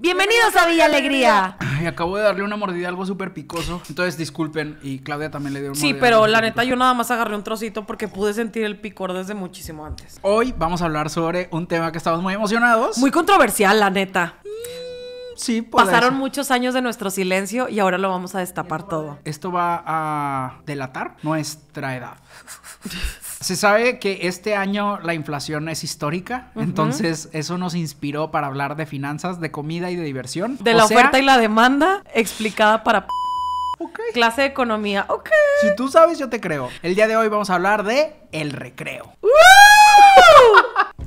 Bienvenidos a Villa Alegría. Ay, acabo de darle una mordida algo súper picoso. Entonces disculpen. Y Claudia también le dio mordida. Sí, pero la neta yo nada más agarré un trocito porque pude sentir el picor desde muchísimo antes. Hoy vamos a hablar sobre un tema que estamos muy emocionados. Muy controversial, la neta. Mm, sí, por Pasaron muchos años de nuestro silencio y ahora lo vamos a destapar todo. Esto va a delatar nuestra edad. Se sabe que este año la inflación es histórica, entonces eso nos inspiró para hablar de finanzas, de comida y de diversión. De la oferta y la demanda explicada para... Clase de economía, Si tú sabes, yo te creo. El día de hoy vamos a hablar de el recreo.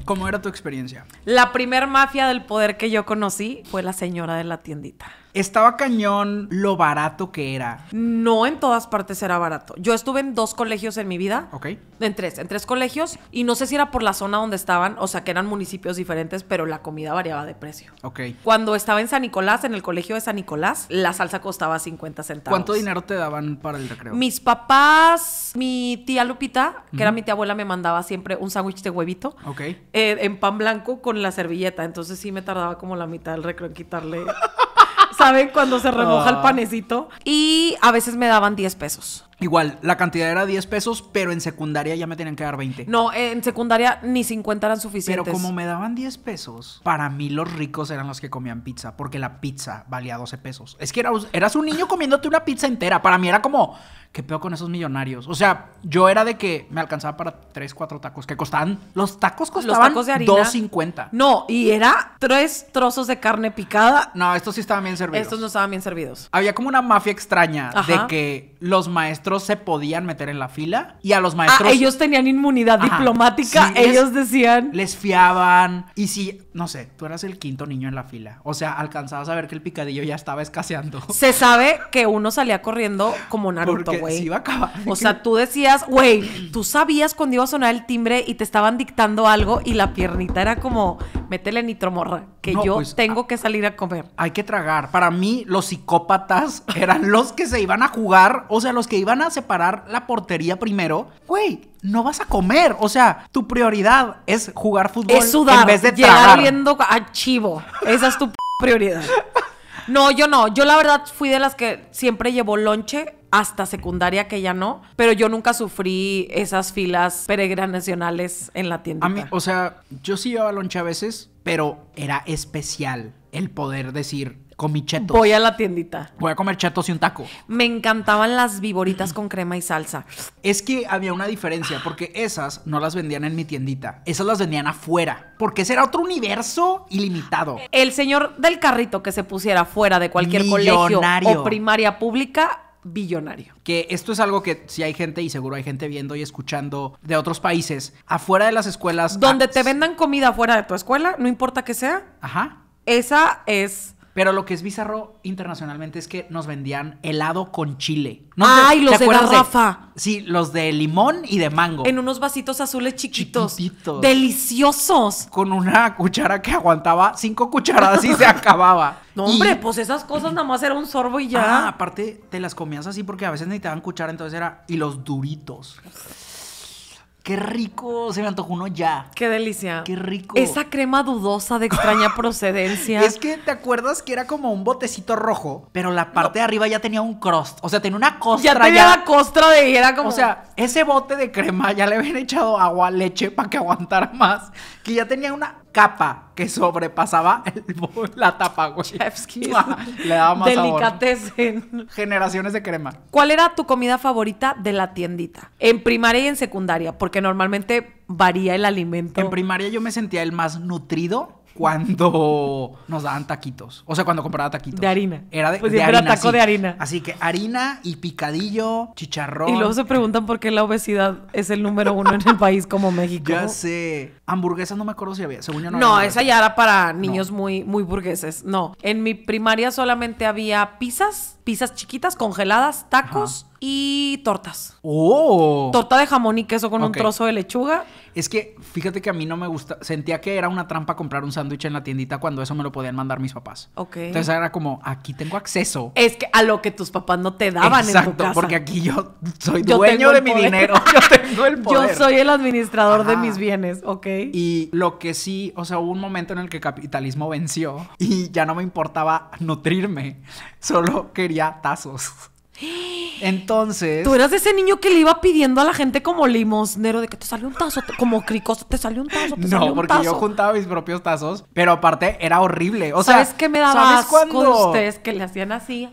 ¿Cómo era tu experiencia? La primer mafia del poder que yo conocí fue la señora de la tiendita. Estaba cañón lo barato que era. No en todas partes era barato. Yo estuve en dos colegios en mi vida. Ok. En tres, en tres colegios. Y no sé si era por la zona donde estaban, o sea, que eran municipios diferentes, pero la comida variaba de precio. Ok. Cuando estaba en San Nicolás, en el colegio de San Nicolás, la salsa costaba 50 centavos. ¿Cuánto dinero te daban para el recreo? Mis papás, mi tía Lupita, que era mi tía abuela, me mandaba siempre un sándwich de huevito. Ok. Eh, en pan blanco con la servilleta. Entonces sí me tardaba como la mitad del recreo en quitarle. ¿Saben cuando se remoja el ah. panecito? Y a veces me daban 10 pesos. Igual, la cantidad era 10 pesos, pero en secundaria ya me tenían que dar 20. No, en secundaria ni 50 eran suficientes. Pero como me daban 10 pesos, para mí los ricos eran los que comían pizza, porque la pizza valía 12 pesos. Es que eras un niño comiéndote una pizza entera. Para mí era como, ¿qué pedo con esos millonarios? O sea, yo era de que me alcanzaba para 3, 4 tacos, que costaban, los tacos costaban 2.50. No, y era tres trozos de carne picada. No, estos sí estaban bien servidos. Estos no estaban bien servidos. Había como una mafia extraña de que los maestros se podían meter en la fila y a los ah, maestros... ellos tenían inmunidad diplomática, ellos decían... Les fiaban y si, no sé, tú eras el quinto niño en la fila, o sea, alcanzabas a ver que el picadillo ya estaba escaseando. Se sabe que uno salía corriendo como Naruto, güey. Se iba a acabar. O sea, tú decías, güey, tú sabías cuando iba a sonar el timbre y te estaban dictando algo y la piernita era como, métele nitromorra, que yo pues, tengo ah, que salir a comer. Hay que tragar. Para mí, los psicópatas eran los que se iban a jugar, o sea, los que iban a separar la portería primero, güey, no vas a comer. O sea, tu prioridad es jugar fútbol en vez de llegar viendo Esa es tu prioridad. No, yo no. Yo la verdad fui de las que siempre llevó lonche hasta secundaria que ya no, pero yo nunca sufrí esas filas nacionales en la tienda. o sea, yo sí llevaba lonche a veces, pero era especial el poder decir, Voy a la tiendita. Voy a comer chetos y un taco. Me encantaban las viboritas con crema y salsa. Es que había una diferencia, porque esas no las vendían en mi tiendita. Esas las vendían afuera, porque ese era otro universo ilimitado. El señor del carrito que se pusiera fuera de cualquier colegio o primaria pública billonario. Que esto es algo que si hay gente, y seguro hay gente viendo y escuchando de otros países, afuera de las escuelas. Donde ah, te vendan comida afuera de tu escuela, no importa que sea. Ajá. Esa es pero lo que es bizarro internacionalmente es que nos vendían helado con chile. ¿No te- los de garrafa. sí, los de limón y de mango. En unos vasitos azules chiquitos. Chiquititos. Deliciosos. Con una cuchara que aguantaba cinco cucharadas y se acababa. No, hombre, pues esas cosas nada más era un sorbo y ya. Ah, aparte te las comías así porque a veces necesitaban cuchara, entonces era. Y los duritos. Qué rico, se me antojó uno ya. Qué delicia. Qué rico. Esa crema dudosa de extraña procedencia. Es que te acuerdas que era como un botecito rojo, pero la parte de arriba ya tenía un crust, o sea, tenía una costra. Ya tenía la costra de era como, o sea, ese bote de crema ya le habían echado agua, leche para que aguantara más, que ya tenía una capa que sobrepasaba la tapa, güey. Ah, le daba más sabor. en Generaciones de crema. ¿Cuál era tu comida favorita de la tiendita? En primaria y en secundaria, porque normalmente varía el alimento. En primaria yo me sentía el más nutrido cuando nos daban taquitos. O sea, cuando compraba taquitos. De harina. Era de, pues taco de harina. Así que harina y picadillo, chicharrón. Y luego se preguntan por qué la obesidad es el número uno en el país como México. Ya sé. Hamburguesas no me acuerdo si había. Según yo no No, esa ya era para niños muy, muy burgueses. No. En mi primaria solamente había pizzas, pizzas chiquitas, congeladas, tacos y tortas. ¡Oh! Torta de jamón y queso con un trozo de lechuga. Es que fíjate que a mí no me gusta. Sentía que era una trampa comprar un sándwich en la tiendita cuando eso me lo podían mandar mis papás. Ok. Entonces era como, aquí tengo acceso. Es que a lo que tus papás no te daban Exacto, porque aquí yo soy dueño de mi dinero. Yo tengo el poder. Yo soy el administrador de mis bienes, ok. Y lo que sí, o sea, hubo un momento en el que capitalismo venció y ya no me importaba nutrirme. Solo quería tazos. Entonces. Tú eras ese niño que le iba pidiendo a la gente como limosnero de que te salió un tazo, como cricoso, te salió un tazo. no, porque yo juntaba mis propios tazos, pero aparte era horrible. O sea, ¿sabes qué me daba asco de ustedes que le hacían así?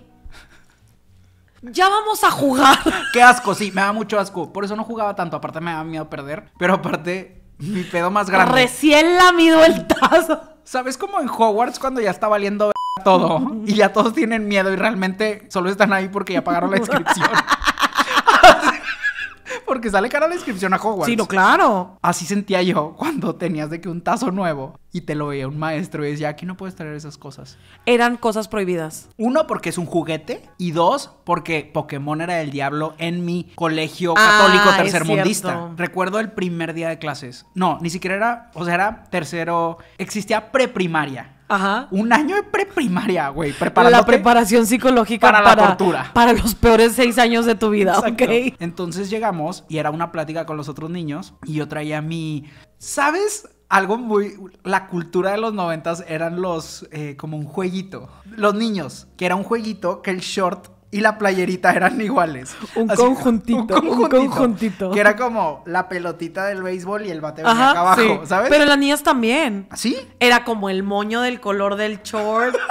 Ya vamos a jugar. Qué asco, sí, me da mucho asco. Por eso no jugaba tanto. Aparte me daba miedo perder, pero aparte mi pedo más grande. Recién lamido el tazo. ¿Sabes como en Hogwarts cuando ya está valiendo todo y ya todos tienen miedo y realmente solo están ahí porque ya pagaron la inscripción? Porque sale cara la descripción a Hogwarts. Sí, no, claro. Así sentía yo cuando tenías de que un tazo nuevo y te lo veía un maestro y decía, aquí no puedes traer esas cosas. Eran cosas prohibidas. Uno, porque es un juguete. Y dos, porque Pokémon era el diablo en mi colegio ah, católico tercermundista. Recuerdo el primer día de clases. No, ni siquiera era, o sea, era tercero, existía preprimaria. Ajá. Un año de preprimaria, güey. La preparación psicológica para, la tortura. Para los peores seis años de tu vida, ¿ok? Entonces llegamos y era una plática con los otros niños y yo traía mi. ¿Sabes? Algo muy... La cultura de los noventas eran los... Eh, como un jueguito. Los niños, que era un jueguito que el short y la playerita eran iguales. Un, conjuntito, un conjuntito, Que era como la pelotita del béisbol y el bateo acá abajo, ¿sabes? Pero las niñas también. ¿Ah, ¿Sí? Era como el moño del color del short.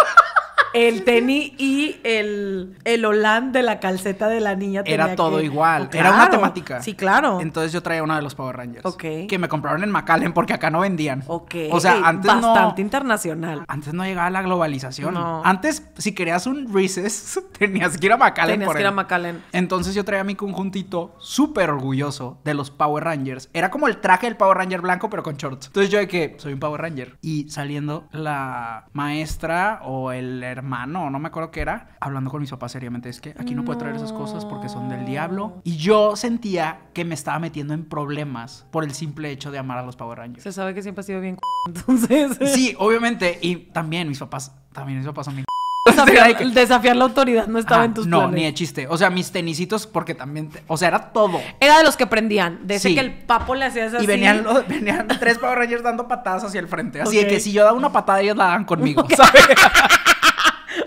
el tenis y el, el de la calceta de la niña. era todo igual. Era una temática. Sí, claro. Entonces yo traía uno de los Power Rangers. Ok. Que me compraron en McAllen porque acá no vendían. Ok. O sea, antes Bastante internacional. Antes no llegaba la globalización. No. Antes, si querías un Reese's, tenías que ir a McAllen tenías que ir a McAllen. Entonces yo traía mi conjuntito súper orgulloso de los Power Rangers. Era como el traje del Power Ranger blanco, pero con shorts. Entonces yo de que soy un Power Ranger. Y saliendo la maestra o el hermano mano, no me acuerdo qué era, hablando con mis papás seriamente, es que aquí no, puedo traer esas cosas porque son del diablo. Y yo sentía que me estaba metiendo en problemas por el simple hecho de amar a los Power Rangers. Se sabe que siempre ha sido bien c... entonces. Sí, obviamente. Y también mis papás, también mis papás son bien c... Desafiar, la autoridad no estaba en tus no, No, ni de chiste. O sea, mis tenisitos, porque también. o sea, era todo. Era de los que prendían. De que el papo le hacía así. Y venían, venían tres Power Rangers dando patadas hacia el frente. Así que si yo daba una patada, ellos la daban conmigo,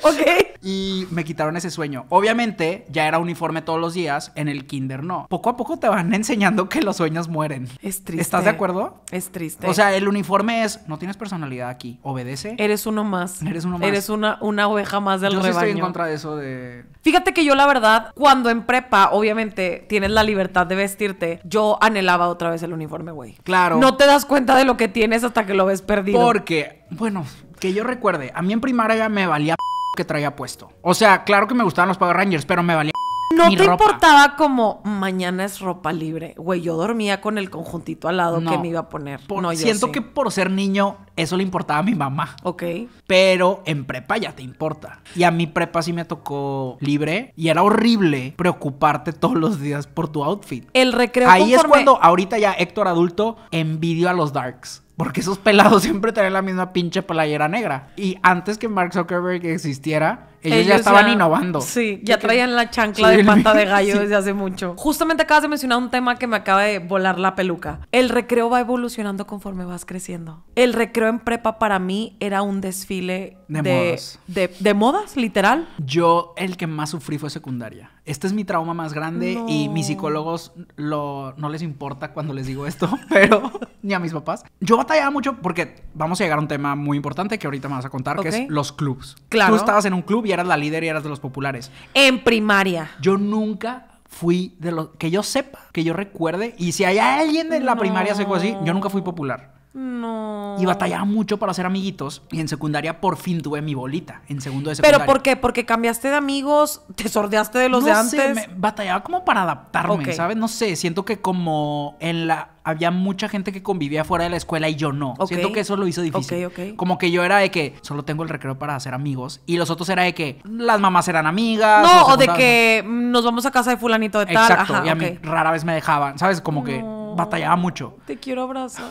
ok. Y me quitaron ese sueño. Obviamente, ya era uniforme todos los días, en el kinder no. Poco a poco te van enseñando que los sueños mueren. Es triste. ¿Estás de acuerdo? Es triste. O sea, el uniforme es, no tienes personalidad aquí, obedece. Eres uno más. Eres uno más. Eres una, una oveja más del rebaño. Yo sí estoy en contra de eso de... Fíjate que yo la verdad, cuando en prepa, obviamente, tienes la libertad de vestirte, yo anhelaba otra vez el uniforme, güey. Claro. No te das cuenta de lo que tienes hasta que lo ves perdido. Porque, bueno, que yo recuerde, a mí en primaria me valía p que traía puesto. O sea, claro que me gustaban los Power Rangers, pero me valía. No te importaba como mañana es ropa libre. Güey, yo dormía con el conjuntito al lado que me iba a poner. no, siento que por ser niño, eso le importaba a mi mamá. Ok. Pero en prepa ya te importa. Y a mi prepa sí me tocó libre. Y era horrible preocuparte todos los días por tu outfit. El recreo. Ahí es cuando ahorita ya Héctor adulto envidio a los darks. Porque esos pelados siempre traen la misma pinche playera negra. Y antes que Mark Zuckerberg existiera, ellos, ya estaban innovando. Sí, ya traían la chancla de pata de gallo desde hace mucho. Justamente acabas de mencionar un tema que me acaba de volar la peluca. El recreo va evolucionando conforme vas creciendo. El recreo en prepa para mí era un desfile de, modas. De, modas, literal. Yo el que más sufrí fue secundaria. Este es mi trauma más grande y mis psicólogos lo, no les importa cuando les digo esto, pero ni a mis papás. Yo batallaba mucho porque vamos a llegar a un tema muy importante que ahorita me vas a contar, que es los clubs. Claro. Tú estabas en un club y y eras la líder y eras de los populares. En primaria. Yo nunca fui de los que yo sepa, que yo recuerde, y si hay alguien de la primaria seco así, yo nunca fui popular. No. Y batallaba mucho para hacer amiguitos. Y en secundaria por fin tuve mi bolita. En segundo de secundaria. ¿Pero por qué? ¿Porque cambiaste de amigos? ¿Te sordeaste de los de antes? batallaba como para adaptarme, ¿sabes? No sé. Siento que como en la. Había mucha gente que convivía fuera de la escuela y yo no. Siento que eso lo hizo difícil. como que yo era de que solo tengo el recreo para hacer amigos. Y los otros era de que las mamás eran amigas. No, o de que nos vamos a casa de fulanito de tal. Exacto. y a mí rara vez me dejaban. ¿Sabes? Como que batallaba mucho. Te quiero abrazar.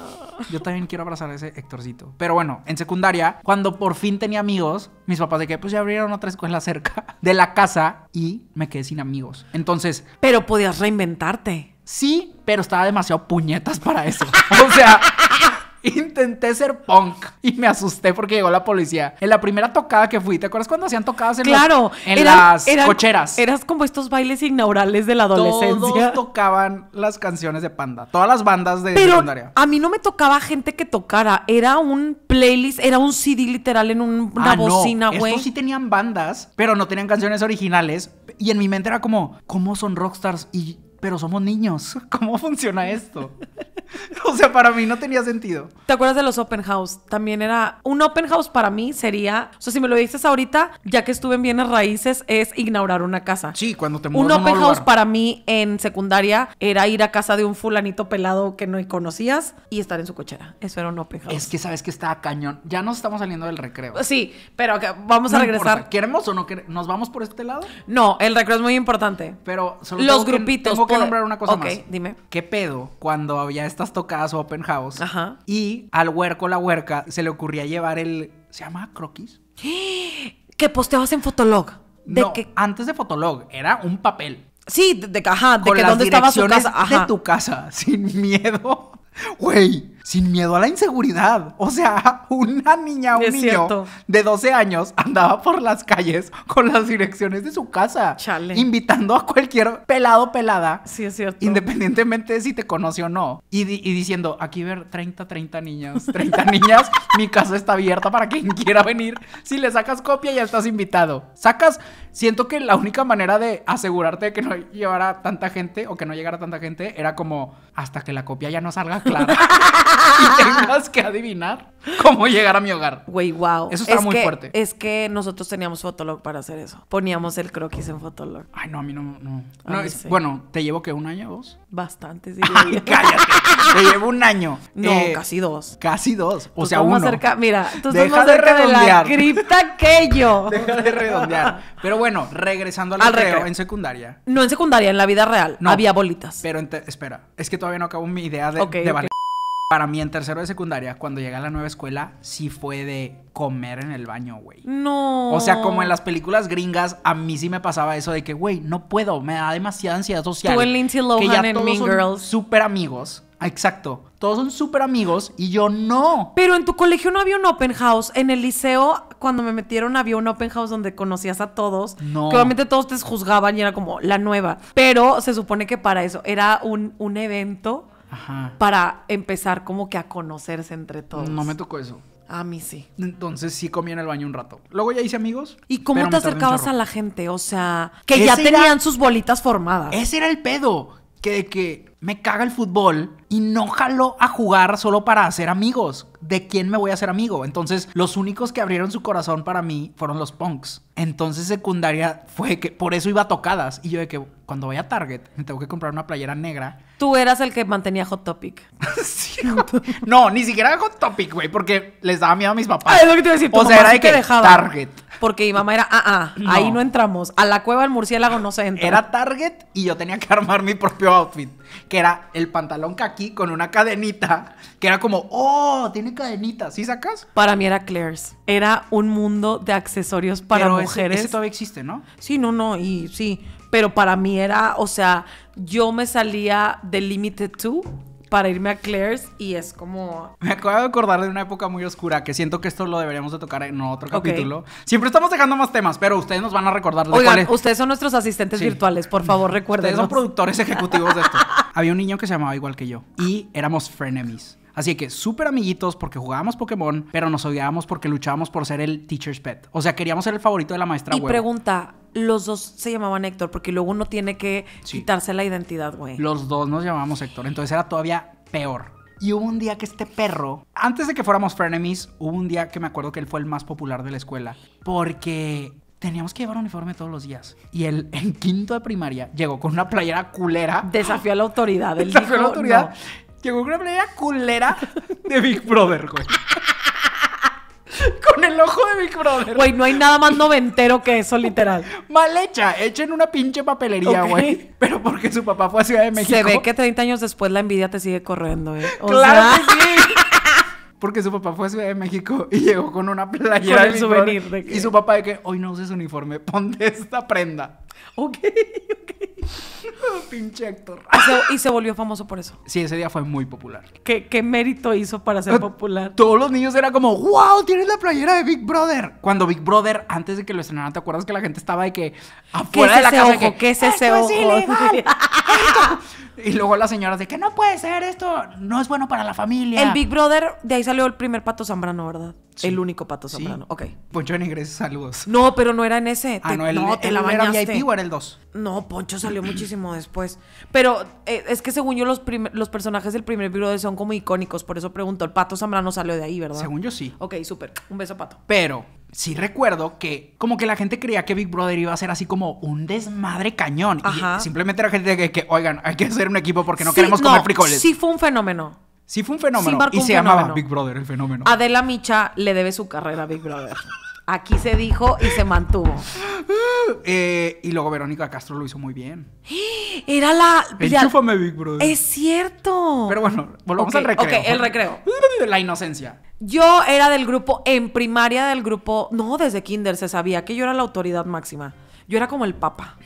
Yo también quiero abrazar a ese Héctorcito. Pero bueno, en secundaria, cuando por fin tenía amigos, mis papás de que pues ya abrieron otra escuela cerca de la casa y me quedé sin amigos. Entonces. Pero podías reinventarte. Sí, pero estaba demasiado puñetas para eso. O sea. Intenté ser punk y me asusté porque llegó la policía. En la primera tocada que fui, ¿te acuerdas cuando hacían tocadas en, claro, en las cocheras? Eras como estos bailes inaugurales de la adolescencia. Todos tocaban las canciones de Panda, todas las bandas de Pero secundaria. A mí no me tocaba gente que tocara, era un playlist, era un CD literal en una ah, bocina, güey. No. sí tenían bandas, pero no tenían canciones originales. Y en mi mente era como, ¿cómo son rockstars? Y pero somos niños. ¿Cómo funciona esto? o sea, para mí no tenía sentido. ¿Te acuerdas de los open house? También era un open house para mí sería, o sea, si me lo dices ahorita, ya que estuve en bienes raíces, es ignorar una casa. Sí, cuando te mudas Un open house para mí en secundaria era ir a casa de un fulanito pelado que no conocías y estar en su cochera. Eso era un open house. Es que sabes que está cañón. Ya nos estamos saliendo del recreo. Sí, pero vamos a regresar. ¿Queremos o no queremos? ¿Nos vamos por este lado? No, el recreo es muy importante. Pero los grupitos, que nombrar una cosa más. dime. ¿Qué pedo cuando había estas tocadas open house Ajá. y al huerco la huerca se le ocurría llevar el... ¿Se llama croquis? Que posteabas en Fotolog. no, antes de Fotolog era un papel. Sí, de, ajá, de que dónde estaba Ajá. De tu casa, sin miedo Güey, sin miedo a la inseguridad. O sea, una niña, un niño de 12 años andaba por las calles con las direcciones de su casa. Chale. Invitando a cualquier pelado, pelada. Sí, es cierto. Independientemente de si te conoce o no. Y, y diciendo, aquí ver 30, 30 niñas. 30 niñas, mi casa está abierta para quien quiera venir. Si le sacas copia, ya estás invitado. Sacas, siento que la única manera de asegurarte de que no llevara tanta gente o que no llegara tanta gente era como hasta que la copia ya no salga claro. y tengas que adivinar cómo llegar a mi hogar. Güey, wow. Eso está muy fuerte. Es que nosotros teníamos Fotolog para hacer eso. Poníamos el croquis en Fotolog. Ay, no, a mí no. no. Bueno, ¿te llevo que un año, vos? Bastante, sí. cállate. te llevo un año. No, eh, casi dos. Casi dos. O sea, uno. Cerca, mira, tú Deja estás más de cerca redondear. de la cripta que yo. Deja de redondear. Pero bueno, regresando al, al recreo, en secundaria. No en secundaria, en la vida real. No, había bolitas. Pero espera, es que todavía no acabo mi idea de, de para mí, en tercero de secundaria, cuando llegué a la nueva escuela, sí fue de comer en el baño, güey. No. O sea, como en las películas gringas, a mí sí me pasaba eso de que, güey, no puedo, me da demasiada ansiedad social. Tú Lindsay Lohan que Girls. Súper amigos. Exacto. Todos son súper amigos y yo no. Pero en tu colegio no había un open house. En el liceo, cuando me metieron, había un open house donde conocías a todos. No. Que obviamente todos te juzgaban y era como la nueva. Pero se supone que para eso era un, un evento para empezar como que a conocerse entre todos. No me tocó eso. A mí sí. Entonces sí comí en el baño un rato. Luego ya hice amigos. ¿Y cómo te acercabas a la gente? O sea, que ya tenían sus bolitas formadas. Ese era el pedo. Que que me caga el fútbol y no jalo a jugar solo para hacer amigos. ¿De quién me voy a hacer amigo? Entonces, los únicos que abrieron su corazón para mí fueron los punks. Entonces, secundaria fue que por eso iba a tocadas. Y yo de que cuando voy a Target, me tengo que comprar una playera negra. Tú eras el que mantenía Hot Topic. sí, no, ni siquiera Hot Topic, güey, porque les daba miedo a mis papás. Ah, es lo que te iba a decir. o sea, era de que Target. Porque mi mamá era, ah, ah, ahí no entramos. A la cueva del murciélago no se entra. Era Target y yo tenía que armar mi propio outfit. Que era el pantalón kaki con una cadenita. Que era como, oh, tiene cadenita. ¿Sí sacas? Para mí era Claire's. Era un mundo de accesorios para mujeres. Ese, todavía existe, ¿no? Sí, no, no. Y sí. Pero para mí era, o sea, yo me salía de Limited 2 para irme a Claire's y es como... Me acabo de acordar de una época muy oscura que siento que esto lo deberíamos de tocar en otro capítulo. Siempre estamos dejando más temas, pero ustedes nos van a recordar de Oigan, ustedes son nuestros asistentes virtuales, por favor, recuerden. Ustedes son productores ejecutivos de esto. Había un niño que se llamaba igual que yo y éramos frenemies. Así que súper amiguitos porque jugábamos Pokémon, pero nos odiábamos porque luchábamos por ser el teacher's pet. O sea, queríamos ser el favorito de la maestra. Y pregunta, los dos se llamaban Héctor porque luego uno tiene que quitarse la identidad, güey. Los dos nos llamábamos Héctor, entonces era todavía peor. Y hubo un día que este perro, antes de que fuéramos frenemies, hubo un día que me acuerdo que él fue el más popular de la escuela. Porque teníamos que llevar uniforme todos los días. Y él, en quinto de primaria, llegó con una playera culera. Desafió a la autoridad. Él Desafió a la autoridad. Llegó con una playa culera de Big Brother, güey. Con el ojo de Big Brother. Güey, no hay nada más noventero que eso, literal. Mal hecha, hecha en una pinche papelería, güey. Pero porque su papá fue a Ciudad de México. Se ve que 30 años después la envidia te sigue corriendo, eh. claro que sí. Porque su papá fue a Ciudad de México y llegó con una playera. Con el souvenir. Y su papá de que hoy no uses uniforme, ponte esta prenda. Ok, ok. Pinche actor. Y se, volvió famoso por eso. Sí, ese día fue muy popular. ¿Qué, mérito hizo para ser ah, popular? Todos los niños eran como, wow, tienes la playera de Big Brother. Cuando Big Brother, antes de que lo estrenaran, ¿te acuerdas que la gente estaba de que afuera de la casa? ¿Qué es ese ojo? Y luego las señoras de que no puede ser esto, no es bueno para la familia. El Big Brother, de ahí salió el primer pato zambrano, ¿verdad? El único pato zambrano. Sí. Ok. Poncho en saludos. No, pero no era en ese. Ah, no, el, la ¿Era VIP o era el 2? No, Poncho salió muchísimo después. Pero eh, es que según yo, los, los personajes del primer Brother son como icónicos. Por eso pregunto, el Pato Zambrano salió de ahí, ¿verdad? Según yo sí. Ok, súper. Un beso, Pato. Pero sí recuerdo que como que la gente creía que Big Brother iba a ser así como un desmadre cañón. Y simplemente la gente que, que, oigan, hay que hacer un equipo porque no queremos comer frijoles. Sí fue un fenómeno. Sí fue un fenómeno. y se llamaba Big Brother el fenómeno. Adela Micha le debe su carrera a Big Brother. Aquí se dijo y se mantuvo. Eh, y luego Verónica Castro lo hizo muy bien. Era la. Enchúfame, Big Brother. Es cierto. Pero bueno, volvamos al recreo. Ok, el recreo. La inocencia. Yo era del grupo, en primaria del grupo. No, desde Kinder se sabía que yo era la autoridad máxima. Yo era como el papa.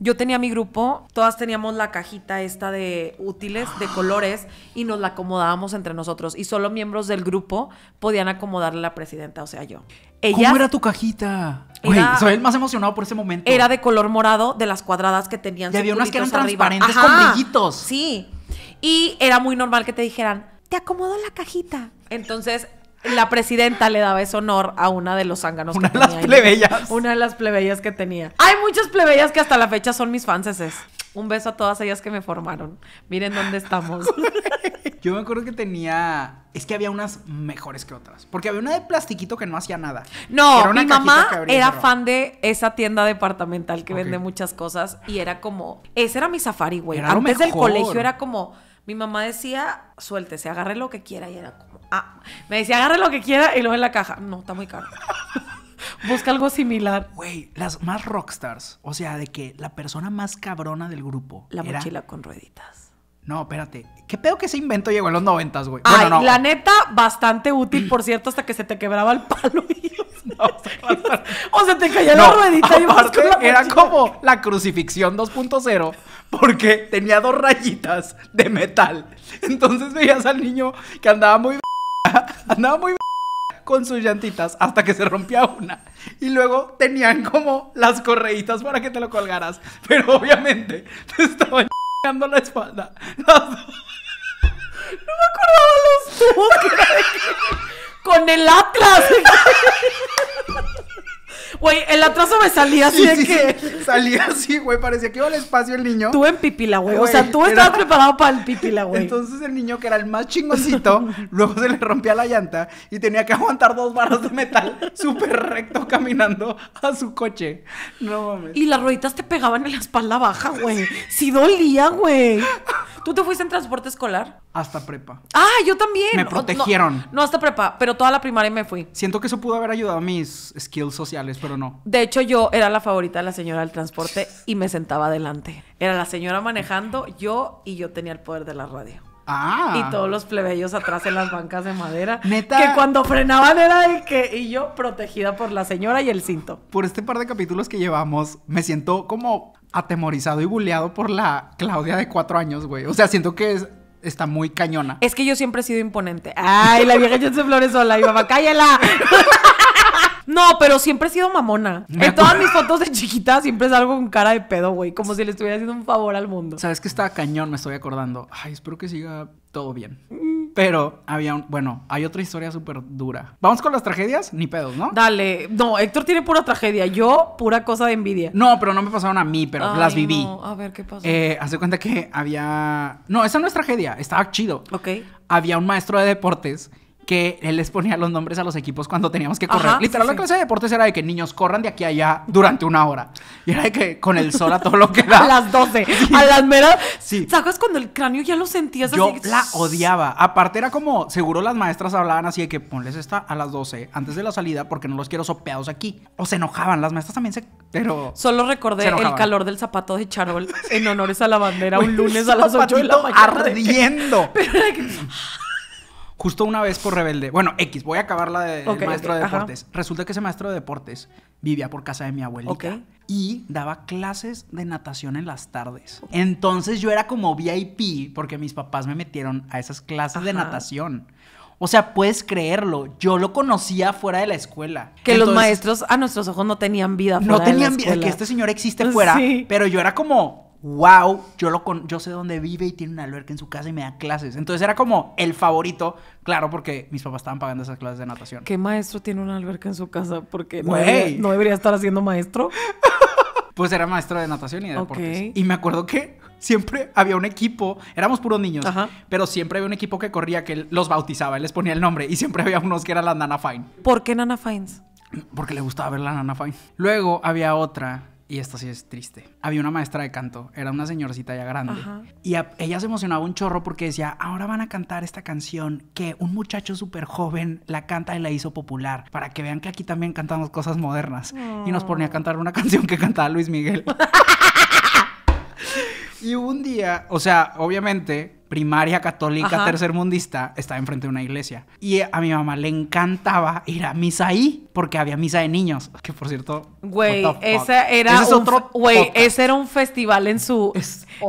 Yo tenía mi grupo, todas teníamos la cajita esta de útiles, de colores, y nos la acomodábamos entre nosotros. Y solo miembros del grupo podían acomodarle a la presidenta, o sea, yo. ¿Cómo era tu cajita? Güey, soy el más emocionado por ese momento. Era de color morado, de las cuadradas que tenían. Y había unas que eran transparentes con brillitos. Sí. Y era muy normal que te dijeran, te acomodo la cajita. Entonces, la presidenta le daba ese honor a una de los zánganos una de las plebeyas. Una de las plebeyas que tenía. Hay muchas plebeyas que hasta la fecha son mis fanses. Un beso a todas ellas que me formaron. Miren dónde estamos. Yo me acuerdo que tenía. Es que había unas mejores que otras. Porque había una de plastiquito que no hacía nada. No, era mi mamá era fan de esa tienda departamental que vende muchas cosas. Y era como. Ese era mi safari, güey. Antes del colegio era como mi mamá decía, suéltese, agarre lo que quiera. Y era como, ah, me decía, agarre lo que quiera y lo en la caja. No, está muy caro. Busca algo similar. Güey, las más rockstars. O sea, de que la persona más cabrona del grupo. La mochila con rueditas. No, espérate. ¿Qué pedo que ese invento llegó en los noventas, güey? Ay, la neta, bastante útil, por cierto, hasta que se te quebraba el palo. Y... No, o se te caía la ruedita y pues, aparte, Era como la crucifixión 2.0 porque tenía dos rayitas de metal. Entonces veías al niño que andaba muy andaba muy con sus llantitas hasta que se rompía una. Y luego tenían como las correitas para que te lo colgaras. Pero obviamente te estaban dando la espalda. No me acordaba los dos. Con el Atlas. Güey, el atraso me salía así que. Salía así, güey. Parecía que iba al espacio el niño. Tú en pipila, güey. O sea, tú estabas preparado para el pipila, güey. Entonces el niño, que era el más chingosito, luego se le rompía la llanta y tenía que aguantar dos barras de metal súper recto caminando a su coche. No mames. Y las rueditas te pegaban en la espalda baja, güey. Sí dolía, güey. ¿Tú te fuiste en transporte escolar? Hasta prepa. Ah, yo también. Me protegieron. No, hasta prepa, pero toda la primaria me fui. Siento que eso pudo haber ayudado a mis skills sociales, pero de hecho, yo era la favorita de la señora del transporte y me sentaba adelante. Era la señora manejando, yo y yo tenía el poder de la radio. Ah. Y todos los plebeyos atrás en las bancas de madera. Neta. Que cuando frenaban era el que. Y yo protegida por la señora y el cinto. Por este par de capítulos que llevamos, me siento como atemorizado y buleado por la Claudia de cuatro años, güey. O sea, siento que está muy cañona. Es que yo siempre he sido imponente. Ay, la vieja se Flores sola. Y mamá, cállala. No, pero siempre he sido mamona. en todas mis fotos de chiquita siempre salgo con cara de pedo, güey. Como si le estuviera haciendo un favor al mundo. Sabes que está cañón, me estoy acordando. Ay, espero que siga todo bien. Mm. Pero había un, bueno, hay otra historia súper dura. Vamos con las tragedias, ni pedos, ¿no? Dale, no, Héctor tiene pura tragedia, yo pura cosa de envidia. No, pero no me pasaron a mí, pero las viví. No. A ver qué pasó. Eh, hace cuenta que había, no, esa no es tragedia, estaba chido. Ok. Había un maestro de deportes que él les ponía los nombres a los equipos cuando teníamos que correr. Literal, la clase de deportes era de que niños corran de aquí a allá durante una hora. Y era de que con el sol a todo lo que da. a las 12, a las meras. Sí. Sabes cuando el cráneo ya lo sentías Yo la odiaba. Aparte, era como, seguro las maestras hablaban así de que ponles esta a las 12 antes de la salida porque no los quiero sopeados aquí. O se enojaban. Las maestras también se. Pero. Solo recordé el calor del zapato de Charol en honores a la bandera un lunes a las 8 de la mañana. Ardiendo. Pero era que. Justo una vez por rebelde. Bueno, X, voy a acabar la de maestro de deportes. Resulta que ese maestro de deportes vivía por casa de mi abuelita. Y daba clases de natación en las tardes. Entonces yo era como VIP porque mis papás me metieron a esas clases de natación. O sea, puedes creerlo. Yo lo conocía fuera de la escuela. Que los maestros a nuestros ojos no tenían vida. Fuera no tenían vida. Que este señor existe fuera. Pero yo era como, wow, yo, lo yo sé dónde vive y tiene una alberca en su casa y me da clases. Entonces era como el favorito, claro, porque mis papás estaban pagando esas clases de natación. ¿Qué maestro tiene una alberca en su casa? Porque no debería, estar haciendo maestro. pues era maestro de natación y de deportes. Y me acuerdo que siempre había un equipo, éramos puros niños, pero siempre había un equipo que corría, que los bautizaba, él les ponía el nombre y siempre había unos que eran la Nana Fine. ¿Por qué Nana Fines? Porque le gustaba ver la Nana Fine. Luego había otra y esto sí es triste. Había una maestra de canto, era una señorcita ya grande. Y ella se emocionaba un chorro porque decía, ahora van a cantar esta canción que un muchacho súper joven la canta y la hizo popular, para que vean que aquí también cantamos cosas modernas. Y nos ponía a oh. cantar una canción que cantaba Luis Miguel. Y un día, o sea, obviamente, primaria católica tercer tercermundista, estaba enfrente de una iglesia. Y a mi mamá le encantaba ir a misa ahí, porque había misa de niños. Que por cierto. Güey, era ese Güey, ese era un festival en su,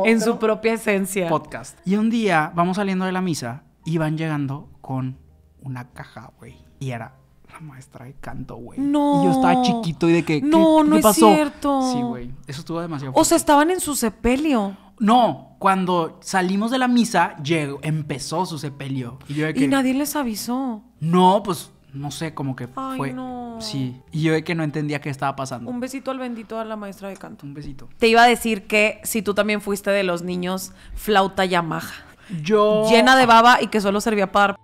en su propia esencia. Podcast. Y un día vamos saliendo de la misa y van llegando con una caja, güey. Y era la maestra de canto, güey. No. Y yo estaba chiquito y de que. No, no es cierto. Sí, güey. Eso estuvo demasiado. O sea, estaban en su sepelio. No, cuando salimos de la misa, llegó, empezó su sepelio. Y, yo de que, y nadie les avisó. No, pues no sé, como que Ay, fue. No. Sí. Y yo de que no entendía qué estaba pasando. Un besito al bendito a la maestra de canto. Un besito. Te iba a decir que si tú también fuiste de los niños flauta Yamaha. Yo. Llena de baba y que solo servía para dar.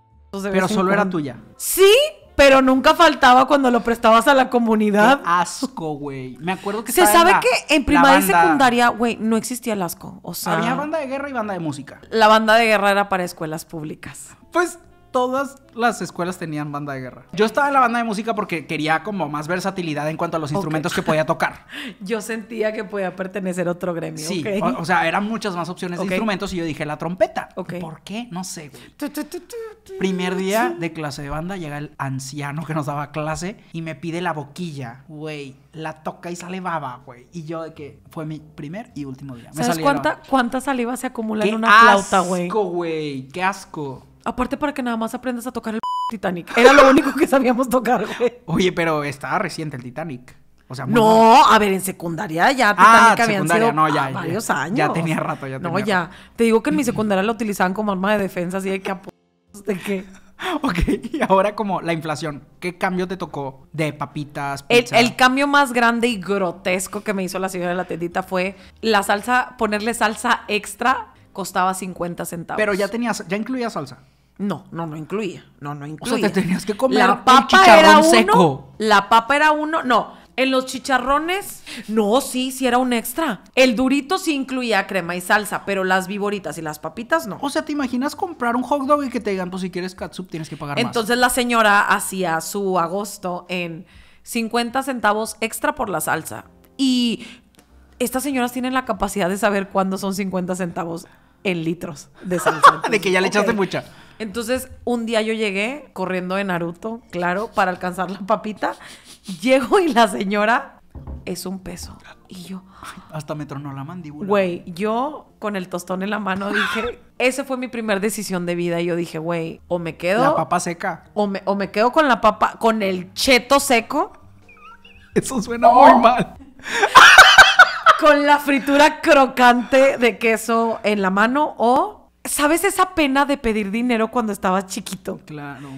Pero solo era tuya. ¿Sí? pero nunca faltaba cuando lo prestabas a la comunidad. Qué asco, güey. Me acuerdo que se sabe que en primaria y secundaria, güey, no existía el asco. O sea, había banda de guerra y banda de música. La banda de guerra era para escuelas públicas. Pues todas las escuelas tenían banda de guerra. Yo estaba en la banda de música porque quería como más versatilidad en cuanto a los instrumentos que podía tocar. yo sentía que podía pertenecer a otro gremio. Sí, o, sea, eran muchas más opciones de instrumentos y yo dije la trompeta. ¿Por qué? No sé. Güey. Primer día de clase de banda llega el anciano que nos daba clase y me pide la boquilla, güey. La toca y sale baba, güey. Y yo de que fue mi primer y último día. ¿Sabes cuánta, cuánta saliva se acumula en una flauta, güey? Qué asco, güey. Qué asco. Aparte para que nada más aprendas a tocar el Titanic. Era lo único que sabíamos tocar, Oye, pero estaba reciente el Titanic. O sea, no, a ver, en secundaria ya ah, Titanic habían sido ya, varios años. Ya tenía rato, ya tenía No, ya. Te digo que en mi secundaria lo utilizaban como arma de defensa, así de que de qué. Ok, y ahora como la inflación, ¿qué cambio te tocó de papitas? Pizza? El, cambio más grande y grotesco que me hizo la señora de la tendita fue la salsa, ponerle salsa extra costaba 50 centavos. Pero ya tenías, ya incluía salsa. No, no, no incluía. No, no incluía. O sea, te tenías que comer la papa un chicharrón era uno, seco. La papa era uno, no. En los chicharrones, no, sí, sí era un extra. El durito sí incluía crema y salsa, pero las viboritas y las papitas no. O sea, ¿te imaginas comprar un hot dog y que te digan, pues si quieres catsup tienes que pagar Entonces, más? Entonces la señora hacía su agosto en 50 centavos extra por la salsa. Y estas señoras tienen la capacidad de saber cuándo son 50 centavos en litros de salsa. de que ya le echaste mucha. Entonces, un día yo llegué corriendo de Naruto, claro, para alcanzar la papita. Llego y la señora es un peso. Y yo. hasta me tronó la mandíbula. Güey, yo con el tostón en la mano dije. Esa fue mi primera decisión de vida. Y yo dije, güey, o me quedo. La papa seca. O me, o me quedo con la papa, con el cheto seco. Eso suena muy mal. con la fritura crocante de queso en la mano o ¿Sabes esa pena de pedir dinero cuando estabas chiquito? Claro.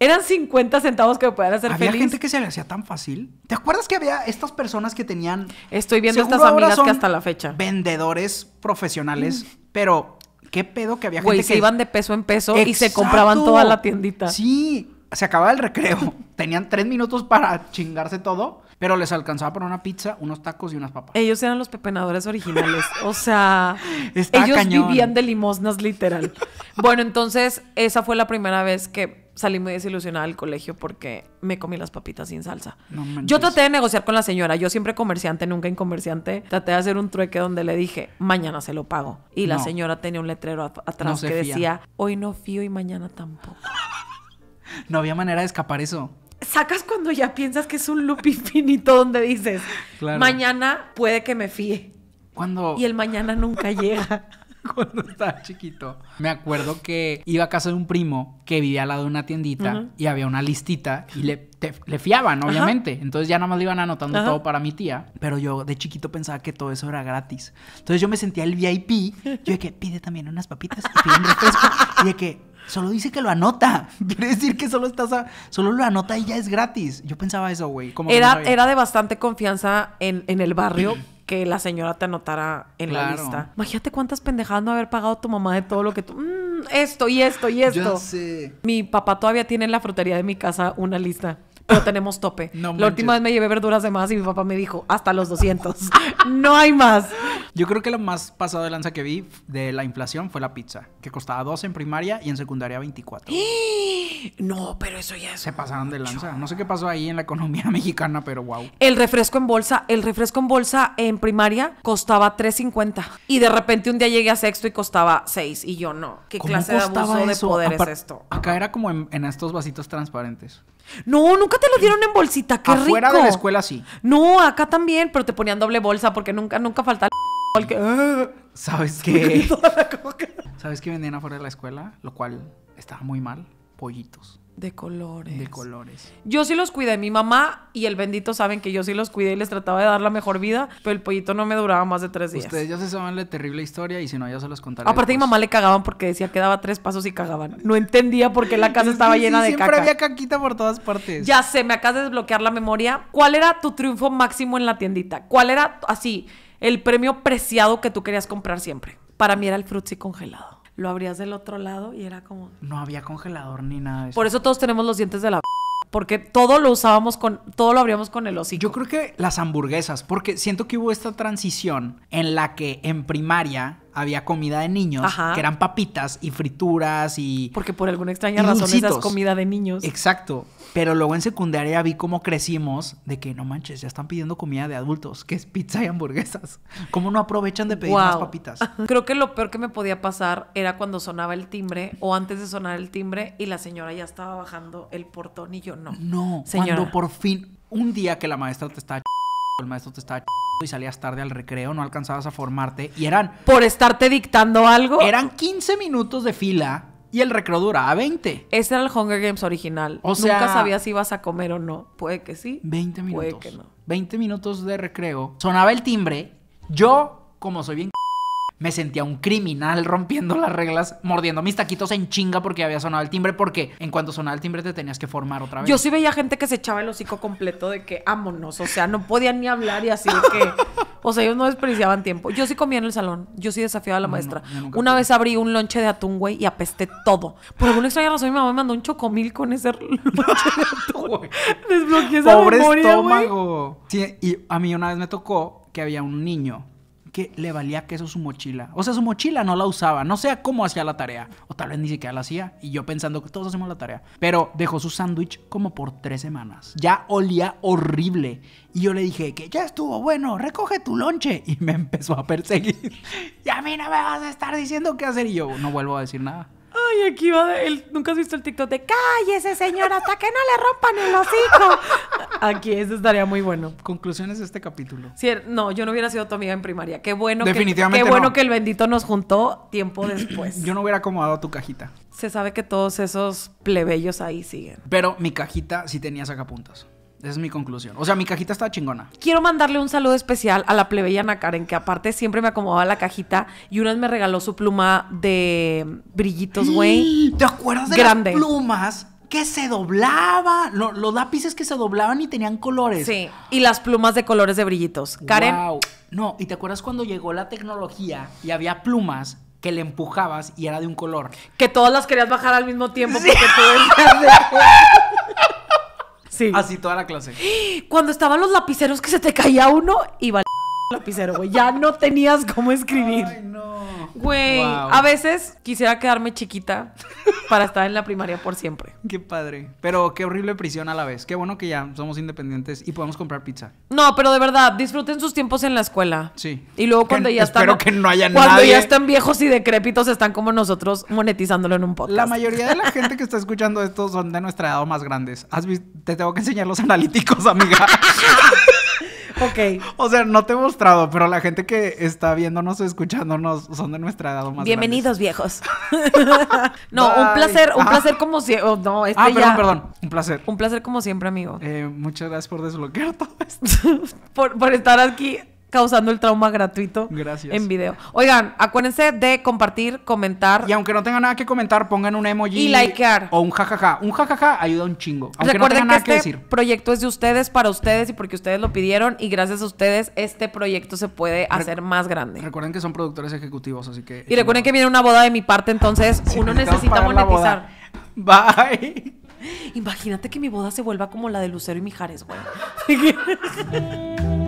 Eran 50 centavos que me podían hacer había gente que se le hacía tan fácil. ¿Te acuerdas que había estas personas que tenían. Estoy viendo estas amigas que hasta la fecha. Vendedores profesionales, mm. pero qué pedo que había gente que. se iban de peso en peso y se compraban toda la tiendita. Sí, se acababa el recreo. tenían tres minutos para chingarse todo pero les alcanzaba por una pizza, unos tacos y unas papas. Ellos eran los pepenadores originales. o sea, ellos vivían de limosnas, literal. bueno, entonces, esa fue la primera vez que salí muy desilusionada del colegio porque me comí las papitas sin salsa. yo traté de negociar con la señora. Yo siempre comerciante, nunca incomerciante. Traté de hacer un trueque donde le dije, mañana se lo pago. Y la señora tenía un letrero atrás que decía, hoy no fío y mañana tampoco. no había manera de escapar eso sacas cuando ya piensas que es un loop infinito donde dices, mañana puede que me fíe. Cuando... Y el mañana nunca llega. Cuando estaba chiquito. Me acuerdo que iba a casa de un primo que vivía al lado de una tiendita y había una listita y le, le fiaban, obviamente. Entonces ya nada más le iban anotando todo para mi tía. Pero yo de chiquito pensaba que todo eso era gratis. Entonces yo me sentía el VIP. Yo dije, que pide también unas papitas y pide un refresco. Y de que Solo dice que lo anota. Quiere decir que solo estás solo lo anota y ya es gratis. Yo pensaba eso, güey. Era, era de bastante confianza en, en el barrio que la señora te anotara en la lista. Imagínate cuántas pendejadas no haber pagado tu mamá de todo lo que tú. Mm, esto y esto y esto. Ya sé. Mi papá todavía tiene en la frutería de mi casa una lista no tenemos tope. la última vez me llevé verduras de más y mi papá me dijo, hasta los 200. no hay más. Yo creo que lo más pasado de lanza que vi de la inflación fue la pizza, que costaba 12 en primaria y en secundaria 24. no, pero eso ya es Se pasaron de lanza. No sé qué pasó ahí en la economía mexicana, pero wow. El refresco en bolsa, el refresco en bolsa en primaria costaba 3.50 y de repente un día llegué a sexto y costaba 6 y yo no. ¿Qué clase de abuso de poder es esto? Acá era como en estos vasitos transparentes. No, nunca te lo dieron en bolsita, qué rico. Afuera de la escuela sí. No, acá también, pero te ponían doble bolsa porque nunca, nunca faltaba el ah. ¿Sabes qué? ¿Sabes qué vendían afuera de la escuela? Lo cual estaba muy mal. Pollitos. De colores. De colores. Yo sí los cuidé. Mi mamá y el bendito saben que yo sí los cuidé y les trataba de dar la mejor vida, pero el pollito no me duraba más de tres días. Ustedes ya se saben la terrible historia y si no, ya se los contaré. Aparte, mi mamá le cagaban porque decía que daba tres pasos y cagaban. No entendía por qué la casa estaba llena de siempre caca. Siempre había caquita por todas partes. Ya sé, me acabas de desbloquear la memoria. ¿Cuál era tu triunfo máximo en la tiendita? ¿Cuál era así el premio preciado que tú querías comprar siempre? Para mí era el frutzi congelado lo abrías del otro lado y era como... No había congelador ni nada de eso. Por eso todos tenemos los dientes de la... Porque todo lo usábamos con... Todo lo abríamos con el hocico. Yo creo que las hamburguesas, porque siento que hubo esta transición en la que en primaria había comida de niños, que eran papitas y frituras y... Porque por alguna extraña razón esa es comida de niños. Exacto. Pero luego en secundaria vi cómo crecimos de que no manches, ya están pidiendo comida de adultos, que es pizza y hamburguesas. ¿Cómo no aprovechan de pedir más papitas? Creo que lo peor que me podía pasar era cuando sonaba el timbre o antes de sonar el timbre y la señora ya estaba bajando el portón y yo no. No, cuando por fin, un día que la maestra te está el maestro te estaba y salías tarde al recreo, no alcanzabas a formarte y eran... Por estarte dictando algo. Eran 15 minutos de fila y el recreo A 20. Ese era el Hunger Games original. O sea, Nunca sabías si ibas a comer o no. Puede que sí. 20 minutos. Puede que no. 20 minutos de recreo. Sonaba el timbre. Yo, como soy bien me sentía un criminal rompiendo las reglas, mordiendo mis taquitos en chinga porque había sonado el timbre, porque en cuanto sonaba el timbre te tenías que formar otra vez. Yo sí veía gente que se echaba el hocico completo de que ámonos, o sea, no podían ni hablar y así de que, o sea, ellos no desperdiciaban tiempo. Yo sí comía en el salón, yo sí desafiaba a la maestra. Una vez abrí un lonche de atún, güey, y apesté todo. Por alguna extraña razón mi mamá me mandó un chocomil con ese lonche de atún. Desbloqueé esa Pobre estómago. y a mí una vez me tocó que había un niño le valía que eso su mochila. O sea, su mochila no la usaba, no sé cómo hacía la tarea. O tal vez ni siquiera la hacía. Y yo pensando que todos hacemos la tarea. Pero dejó su sándwich como por tres semanas. Ya olía horrible. Y yo le dije que ya estuvo bueno, recoge tu lonche. Y me empezó a perseguir. y a mí no me vas a estar diciendo qué hacer. Y yo no vuelvo a decir nada. Ay, aquí va Nunca has visto el TikTok de cállese, señora hasta que no le rompan el hocico. Aquí eso estaría muy bueno. Conclusiones de este capítulo. Sí, er, no, yo no hubiera sido tu amiga en primaria. Qué bueno, Definitivamente que, qué bueno que el bendito nos juntó tiempo después. Yo no hubiera acomodado tu cajita. Se sabe que todos esos plebeyos ahí siguen. Pero mi cajita sí tenía sacapuntas. Esa es mi conclusión. O sea, mi cajita está chingona. Quiero mandarle un saludo especial a la plebeyana Karen, que aparte siempre me acomodaba la cajita y una vez me regaló su pluma de brillitos, güey. ¿Te acuerdas de las plumas? Que se doblaba, lo, los lápices que se doblaban y tenían colores. Sí, y las plumas de colores de brillitos. Karen. Wow. No, y te acuerdas cuando llegó la tecnología y había plumas que le empujabas y era de un color. Que todas las querías bajar al mismo tiempo porque Así toda la clase. Cuando estaban los lapiceros que se te caía uno Iba valía lapicero, güey. Ya no tenías cómo escribir. Ay, no. Güey, a veces quisiera quedarme chiquita para estar en la primaria por siempre. Qué padre. Pero qué horrible prisión a la vez. Qué bueno que ya somos independientes y podemos comprar pizza. No, pero de verdad, disfruten sus tiempos en la escuela. Sí. Y luego cuando ya están. Espero que no haya Cuando ya están viejos y decrépitos, están como nosotros monetizándolo en un podcast. La mayoría de la gente que está escuchando esto son de nuestra edad o más grandes. Te tengo que enseñar los analíticos, amiga. ok. O sea, no te he mostrado, pero la gente que está viéndonos o escuchándonos son de nuestra edad o más. Bienvenidos, viejos. no, un placer, un ah. placer como siempre. Oh, no, este ah, perdón, perdón. Un placer. Un placer como siempre, amigo. Eh, muchas gracias por desbloquear todo esto. por estar aquí causando el trauma gratuito Gracias. en video. Oigan, acuérdense de compartir, comentar. Y aunque no tengan nada que comentar, pongan un emoji. Y likear. O un jajaja. Un jajaja ayuda un chingo. Aunque no tengan nada que, este que decir. proyecto es de ustedes, para ustedes y porque ustedes lo pidieron. Y gracias a ustedes, este proyecto se puede hacer más grande. Recuerden que son productores ejecutivos, así que. Y recuerden que viene una boda de mi parte, entonces uno necesita monetizar. Bye. Imagínate que mi boda se vuelva como la de Lucero y Mijares, güey.